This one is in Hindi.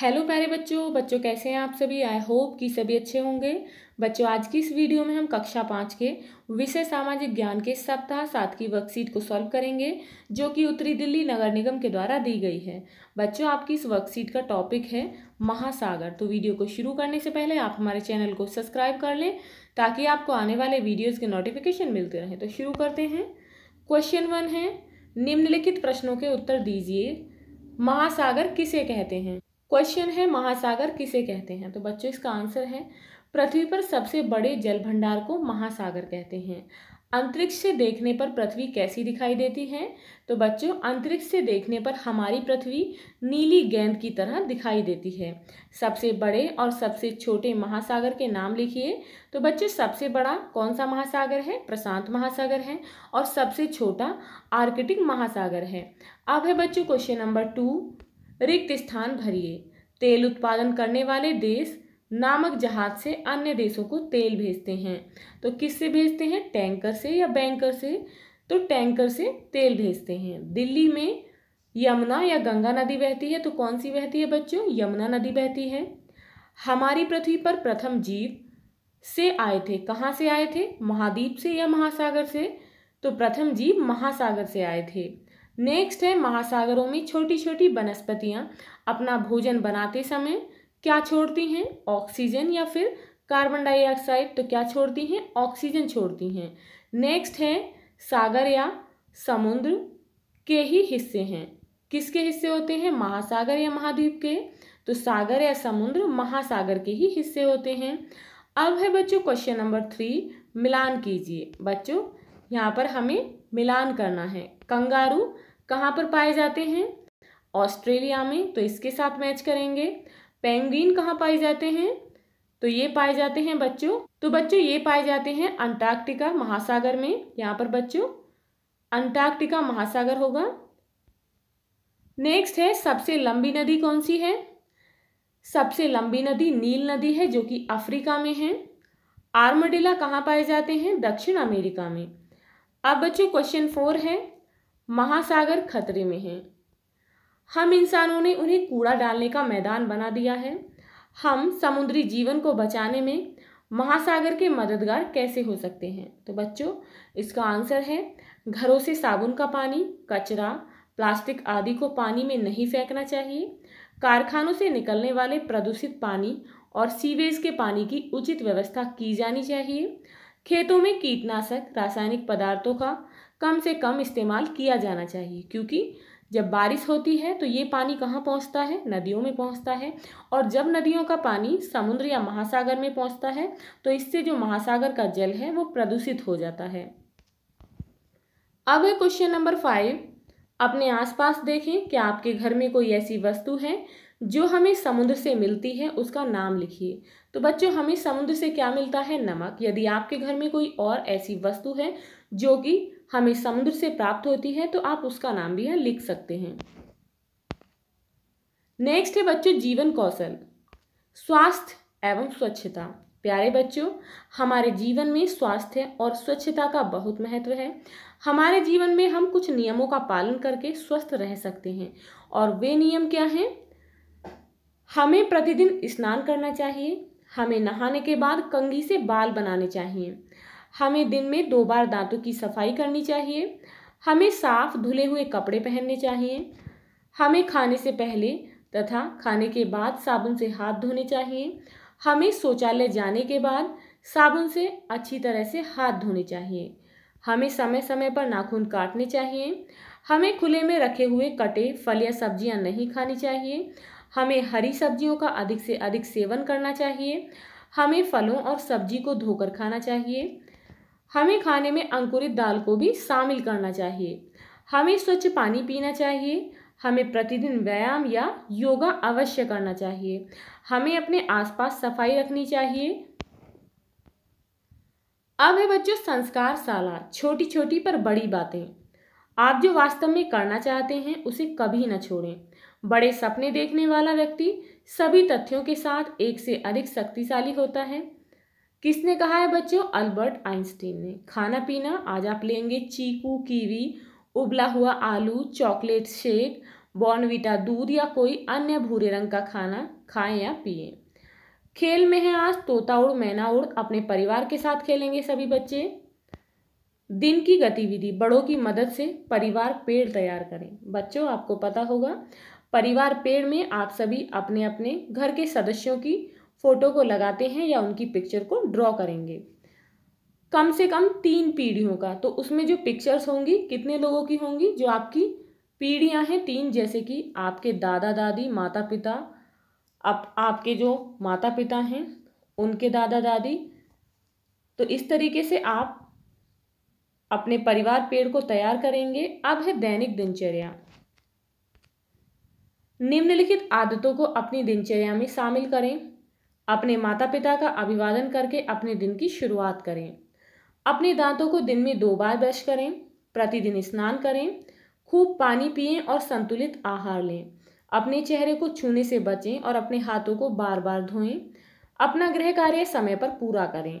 हेलो प्यारे बच्चों बच्चों कैसे हैं आप सभी आई होप कि सभी अच्छे होंगे बच्चों आज की इस वीडियो में हम कक्षा पाँच के विषय सामाजिक ज्ञान के सप्ताह सात की वर्कशीट को सॉल्व करेंगे जो कि उत्तरी दिल्ली नगर निगम के द्वारा दी गई है बच्चों आपकी इस वर्कशीट का टॉपिक है महासागर तो वीडियो को शुरू करने से पहले आप हमारे चैनल को सब्सक्राइब कर लें ताकि आपको आने वाले वीडियोज़ के नोटिफिकेशन मिलते रहें तो शुरू करते हैं क्वेश्चन वन है निम्नलिखित प्रश्नों के उत्तर दीजिए महासागर किसे कहते हैं क्वेश्चन है महासागर किसे कहते हैं तो बच्चों इसका आंसर है पृथ्वी पर सबसे बड़े जल भंडार को महासागर कहते हैं अंतरिक्ष से देखने पर पृथ्वी कैसी दिखाई देती है तो बच्चों अंतरिक्ष से देखने पर हमारी पृथ्वी नीली गेंद की तरह दिखाई देती है सबसे बड़े और सबसे छोटे महासागर के नाम लिखिए तो बच्चों सबसे बड़ा कौन सा महासागर है प्रशांत महासागर है और सबसे छोटा आर्कटिक महासागर है अब है बच्चों क्वेश्चन नंबर टू रिक्त स्थान भरिए तेल उत्पादन करने वाले देश नामक जहाज से अन्य देशों को तेल भेजते हैं तो किससे भेजते हैं टैंकर से या बैंकर से तो टैंकर से तेल भेजते हैं दिल्ली में यमुना या गंगा नदी बहती है तो कौन सी बहती है बच्चों यमुना नदी बहती है हमारी पृथ्वी पर प्रथम जीव से आए थे कहाँ से आए थे महाद्वीप से या महासागर से तो प्रथम जीव महासागर से आए थे नेक्स्ट है महासागरों में छोटी छोटी वनस्पतियाँ अपना भोजन बनाते समय क्या छोड़ती हैं ऑक्सीजन या फिर कार्बन डाइऑक्साइड तो क्या छोड़ती हैं ऑक्सीजन छोड़ती हैं नेक्स्ट है सागर या समुद्र के ही हिस्से हैं किसके हिस्से होते हैं महासागर या महाद्वीप के तो सागर या समुद्र महासागर के ही हिस्से होते हैं अब है बच्चों क्वेश्चन नंबर थ्री मिलान कीजिए बच्चों यहाँ पर हमें मिलान करना है कंगारू कहाँ पर पाए जाते हैं ऑस्ट्रेलिया में तो इसके साथ मैच करेंगे पेंगुइन कहाँ पाए जाते हैं तो ये पाए जाते हैं बच्चों तो बच्चों ये पाए जाते हैं अंटार्कटिका महासागर में यहाँ पर बच्चों अंटार्कटिका महासागर होगा नेक्स्ट है सबसे लंबी नदी कौन सी है सबसे लंबी नदी नील नदी है जो कि अफ्रीका में है आर्मडिला कहाँ पाए जाते हैं दक्षिण अमेरिका में अब बच्चों क्वेश्चन फोर है महासागर खतरे में हैं हम इंसानों ने उन्हें कूड़ा डालने का मैदान बना दिया है हम समुद्री जीवन को बचाने में महासागर के मददगार कैसे हो सकते हैं तो बच्चों इसका आंसर है घरों से साबुन का पानी कचरा प्लास्टिक आदि को पानी में नहीं फेंकना चाहिए कारखानों से निकलने वाले प्रदूषित पानी और सीवेज के पानी की उचित व्यवस्था की जानी चाहिए खेतों में कीटनाशक रासायनिक पदार्थों का कम से कम इस्तेमाल किया जाना चाहिए क्योंकि जब बारिश होती है तो ये पानी कहाँ पहुँचता है नदियों में पहुँचता है और जब नदियों का पानी समुद्र या महासागर में पहुँचता है तो इससे जो महासागर का जल है वो प्रदूषित हो जाता है अब क्वेश्चन नंबर फाइव अपने आसपास देखें कि आपके घर में कोई ऐसी वस्तु है जो हमें समुद्र से मिलती है उसका नाम लिखिए तो बच्चों हमें समुद्र से क्या मिलता है नमक यदि आपके घर में कोई और ऐसी वस्तु है जो कि हमें समुद्र से प्राप्त होती है तो आप उसका नाम भी यहाँ लिख सकते हैं नेक्स्ट है बच्चों जीवन कौशल स्वास्थ्य एवं स्वच्छता प्यारे बच्चों हमारे जीवन में स्वास्थ्य और स्वच्छता का बहुत महत्व है हमारे जीवन में हम कुछ नियमों का पालन करके स्वस्थ रह सकते हैं और वे नियम क्या हैं हमें प्रतिदिन स्नान करना चाहिए हमें नहाने के बाद कंघी से बाल बनाने चाहिए हमें दिन में दो बार दांतों की सफाई करनी चाहिए हमें साफ धुले हुए कपड़े पहनने चाहिए हमें खाने से पहले तथा खाने के बाद साबुन से हाथ धोने चाहिए हमें शौचालय जाने के बाद साबुन से अच्छी तरह से हाथ धोने चाहिए हमें समय समय पर नाखून काटने चाहिए हमें खुले में रखे हुए कटे फल या सब्जियां नहीं खानी चाहिए हमें हरी सब्जियों का अधिक से अधिक सेवन करना चाहिए हमें फलों और सब्जी को धोकर खाना चाहिए हमें खाने में अंकुरित दाल को भी शामिल करना चाहिए हमें स्वच्छ पानी पीना चाहिए हमें प्रतिदिन व्यायाम या योगा अवश्य करना चाहिए हमें अपने आसपास सफाई रखनी चाहिए अब है बच्चों संस्कार साला छोटी छोटी पर बड़ी बातें आप जो वास्तव में करना चाहते हैं उसे कभी न छोड़ें बड़े सपने देखने वाला व्यक्ति सभी तथ्यों के साथ एक से अधिक शक्तिशाली होता है किसने कहा है बच्चों अल्बर्ट आइंस्टीन ने खाना पीना आज आप लेंगे चीकू कीवी उबला हुआ आलू चॉकलेट शेक बॉर्नविटा दूध या कोई अन्य भूरे रंग का खाना खाएं या पिए खेल में है आज तोता उड़ मैना उड़ अपने परिवार के साथ खेलेंगे सभी बच्चे दिन की गतिविधि बड़ों की मदद से परिवार पेड़ तैयार करें बच्चों आपको पता होगा परिवार पेड़ में आप सभी अपने अपने घर के सदस्यों की फ़ोटो को लगाते हैं या उनकी पिक्चर को ड्रॉ करेंगे कम से कम तीन पीढ़ियों का तो उसमें जो पिक्चर्स होंगी कितने लोगों की होंगी जो आपकी पीढ़ियां हैं तीन जैसे कि आपके दादा दादी माता पिता आप आपके जो माता पिता हैं उनके दादा दादी तो इस तरीके से आप अपने परिवार पेड़ को तैयार करेंगे अब है दैनिक दिनचर्या निम्नलिखित आदतों को अपनी दिनचर्या में शामिल करें अपने माता पिता का अभिवादन करके अपने दिन की शुरुआत करें अपने दांतों को दिन में दो बार ब्रश करें प्रतिदिन स्नान करें खूब पानी पिएं और संतुलित आहार लें अपने चेहरे को छूने से बचें और अपने हाथों को बार बार धोएं अपना गृह कार्य समय पर पूरा करें